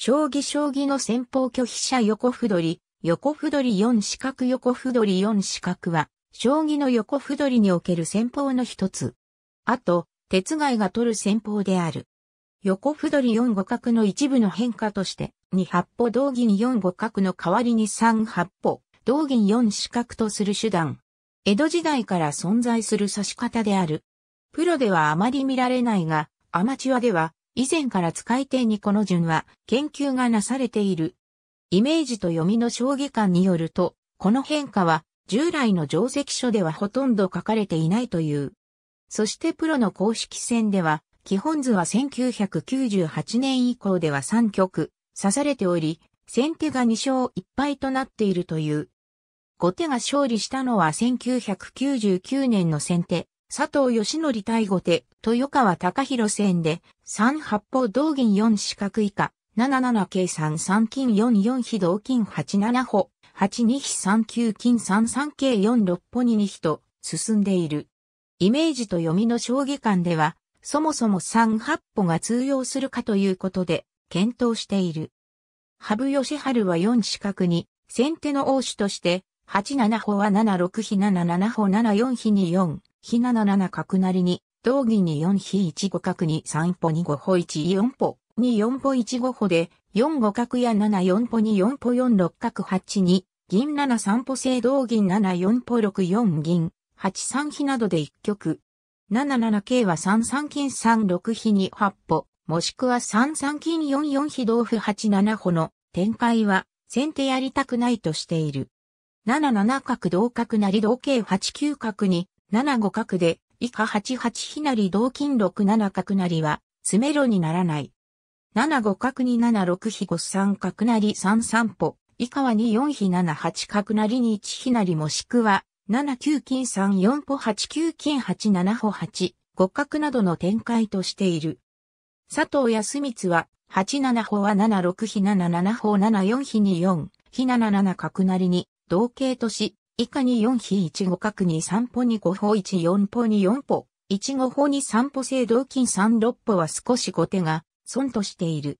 将棋将棋の先方拒否者横歩取り、横歩取り4四角横歩取り4四角は、将棋の横歩取りにおける先方の一つ。あと、鉄外が取る先方である。横歩取り4五角の一部の変化として、2八歩同銀4五角の代わりに3八歩、同銀4四角とする手段。江戸時代から存在する指し方である。プロではあまり見られないが、アマチュアでは以前から使い手にこの順は研究がなされている。イメージと読みの将棋観によると、この変化は従来の定石書ではほとんど書かれていないという。そしてプロの公式戦では、基本図は1998年以降では3局指されており、先手が2勝1敗となっているという。後手が勝利したのは1999年の先手、佐藤義則対後手、豊川高弘戦で、三八方同銀四四角以下、七七計三三金四四飛同金八七歩、八二飛三九金三三計四六歩二二飛と進んでいる。イメージと読みの将棋間では、そもそも三八歩が通用するかということで、検討している。羽生善治は四四角に、先手の王手として、八七歩は七六飛七七歩七四飛に四、飛七七角成に、同義に4比1五角に3歩2五歩1四歩2四歩1五歩で4五角や7四歩2四歩4六角8二銀7 3歩正同銀7 4歩6 4銀8三比などで一曲。77系は3三金3六比に8歩、もしくは3三金4四比同歩8七歩の展開は先手やりたくないとしている。7七角同角なり同桂8九角に7五角で以下88ひなり同金6七角なりは、詰めろにならない。7五角に7六比5三角な3三歩、以下は2四比7八角なりに1ひなりもしくは、7九金3四歩8九金8七歩8、五角などの展開としている。佐藤康光は、8七歩は7六比7七歩7四比に4、比7七角なりに、同型とし、以下に4比1五角に3歩に5歩1、4歩に4歩、1五歩に3歩制同金3、6歩は少し後手が損としている。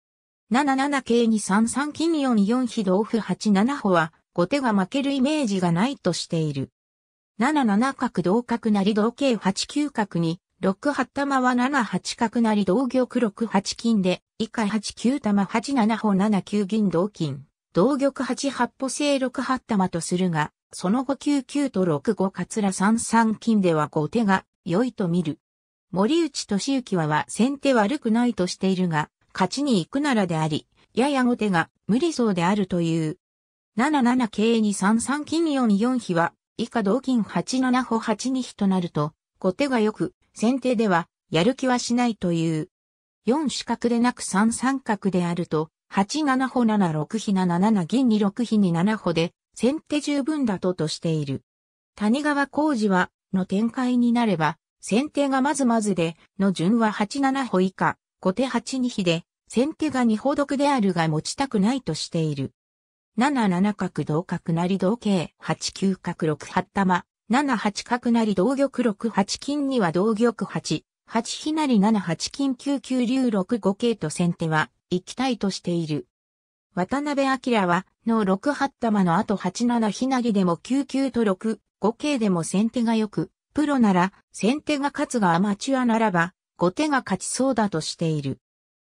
7七桂に3三金4、4比同歩8、7歩は後手が負けるイメージがないとしている。7七角同角なり同桂8九角に、6八玉は7八角なり同玉6八金で、以下8九玉8七歩7九銀同金、同玉8八歩制6八玉とするが、その後9九と6五桂3三金では後手が良いと見る。森内俊幸はは先手悪くないとしているが、勝ちに行くならであり、やや後手が無理そうであるという。77桂に3三金4四比は、以下同金8七歩8二比となると、後手が良く、先手では、やる気はしないという。4四角でなく3三角であると、8七歩7六比7七銀2 6比に7歩で、先手十分だととしている。谷川浩二は、の展開になれば、先手がまずまずで、の順は8七歩以下、後手8二比で、先手が二歩得であるが持ちたくないとしている。7七角同角成同桂、8九角六八玉、7八角成同玉六八金には同玉八、8ひなり7八金9九竜六五桂と先手は、行きたいとしている。渡辺明は、の6八玉の後8七ひなぎでも9九と6、5桂でも先手が良く、プロなら先手が勝つがアマチュアならば、後手が勝ちそうだとしている。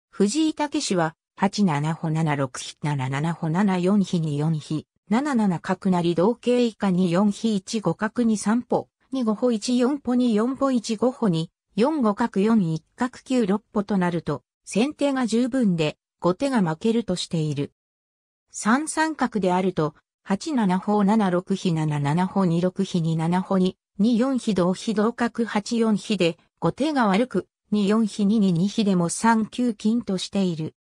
藤井武は、8七歩七六飛7七歩七四飛に4飛、7七角なり同桂以下に4飛一五角に3歩、2五歩一四歩に4歩一五歩に、4五角4一角9六歩となると、先手が十分で、後手が負けるとしている。三三角であると、八七歩七六飛七七歩二六飛二七歩に、二四飛同飛同角八四飛で、後手が悪く、二四飛二二二飛でも三九金としている。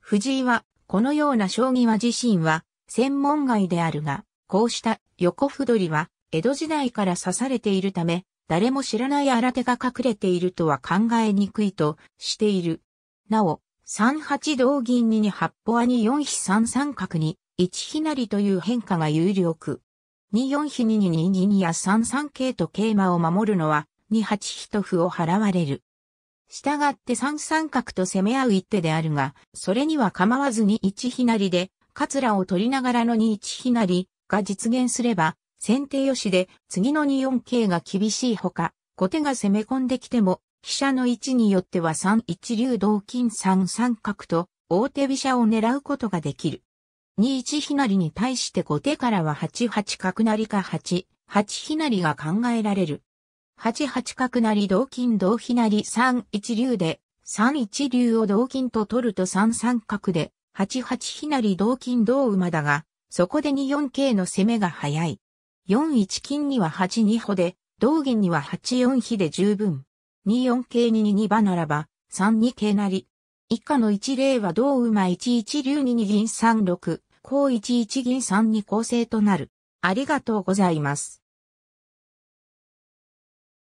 藤井は、このような将棋は自身は、専門外であるが、こうした横歩取りは、江戸時代から指されているため、誰も知らない新手が隠れているとは考えにくいとしている。なお、3八同銀二に八歩はに四飛三三角に1ひなりという変化が有力。2四飛二二二銀や3三桂と桂馬を守るのは2八飛と歩を払われる。したがって3三角と攻め合う一手であるが、それには構わずに1ひなりで、桂を取りながらの2一ひなりが実現すれば、先手よしで次の2四桂が厳しいほか、後手が攻め込んできても飛車の位置によっては3一竜同金3三角と大手飛車を狙うことができる。2一ひなりに対して後手からは8八角成か8、8ひなりが考えられる。8八角成同金同ひなり3一竜で、3一竜を同金と取ると3三角で、8八ひなり同金同馬だが、そこで2四桂の攻めが早い。4一金には8二歩で、同銀には8四飛で十分。24系に22馬ならば、32系なり。以下の一例は同馬11竜22銀36、高11銀32構成となる。ありがとうございます。